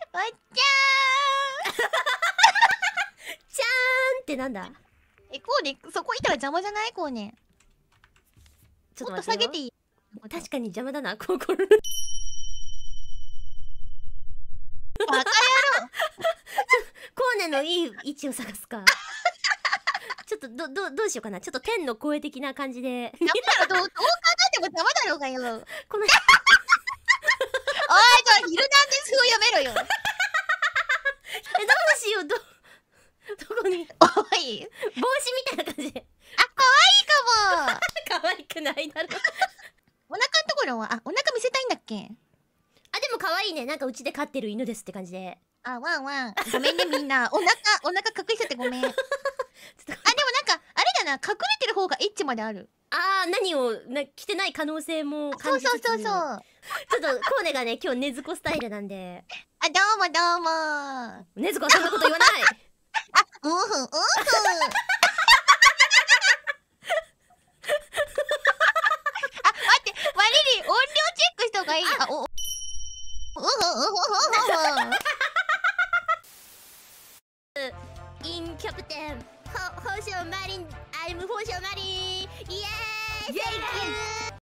おっちゃーん ちゃーんってなんだえ、コーデ、そこいたら邪魔じゃないコーデ。ちょっと下げていい確かに邪魔だな、心。バカ野郎 コーネのいい位置を探すか。ちょっとどどどうしようかなちょっと天の声的な感じで。だかどうどう考えても邪魔だろうがよ。このい帽子みたいな感じあ可愛いかも 可愛くないだろお腹のところはあお腹見せたいんだっけあでも可愛いねなんかうちで飼ってる犬ですって感じであワンワンごめんねみんな お腹お腹隠しちゃってごめん あでもなんかあれだな隠れてる方がエッチまであるあー何をな着てない可能性も感じつつそうそうそうそうちょっとコーネがね今日ねずこスタイルなんであどうもどうもねずこはそんなこと言わないうふうふあ、待ってマリリ音量チェックした方がいいあ、おうふうふうインキャプテンホォーションマリンアイムホォーションマリン